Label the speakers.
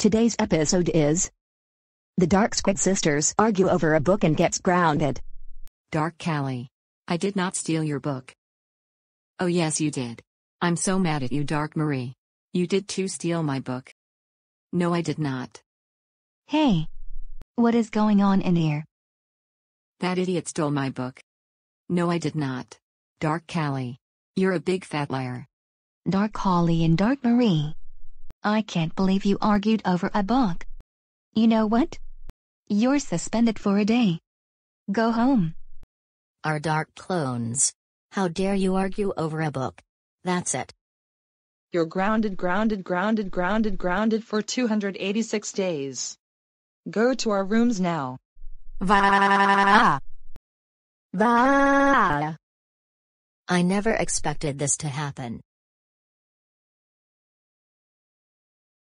Speaker 1: Today's episode is The Dark Squid Sisters Argue Over a Book and Gets Grounded. Dark Callie. I did not steal your book. Oh, yes, you did. I'm so mad at you, Dark Marie. You did too steal my book. No, I did not. Hey. What is going on in here? That idiot stole my book. No, I did not. Dark Callie. You're a big fat liar.
Speaker 2: Dark Holly and Dark Marie. I can't believe you argued over a book. You know what? You're suspended for a day. Go
Speaker 3: home. Our dark clones. How dare you argue over a book? That's it. You're grounded, grounded, grounded, grounded, grounded for 286 days. Go to our rooms now. Va. Va. I never expected this to happen.